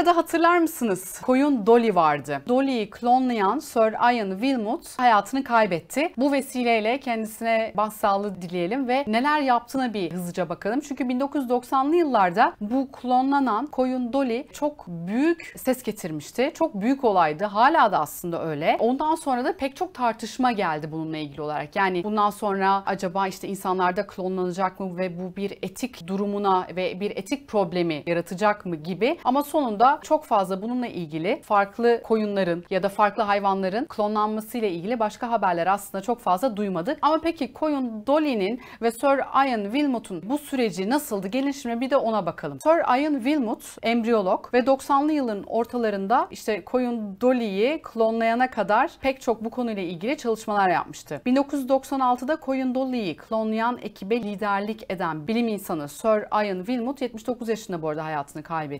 arada hatırlar mısınız? Koyun Dolly vardı. Dolly'yi klonlayan Sir Ian Wilmot hayatını kaybetti. Bu vesileyle kendisine başsağlığı dileyelim ve neler yaptığına bir hızlıca bakalım. Çünkü 1990'lı yıllarda bu klonlanan koyun Dolly çok büyük ses getirmişti. Çok büyük olaydı. Hala da aslında öyle. Ondan sonra da pek çok tartışma geldi bununla ilgili olarak. Yani bundan sonra acaba işte insanlarda klonlanacak mı ve bu bir etik durumuna ve bir etik problemi yaratacak mı gibi. Ama sonunda çok fazla bununla ilgili farklı koyunların ya da farklı hayvanların klonlanması ile ilgili başka haberler aslında çok fazla duymadık. Ama peki koyun Dolly'nin ve Sir Ian Wilmot'un bu süreci nasıldı? Gelin şimdi bir de ona bakalım. Sir Ian Wilmot embriyolog ve 90'lı yılın ortalarında işte koyun Dolly'yi klonlayana kadar pek çok bu konuyla ilgili çalışmalar yapmıştı. 1996'da koyun Dolly'yi klonlayan ekibe liderlik eden bilim insanı Sir Ian Wilmot 79 yaşında bu arada hayatını kaybetti.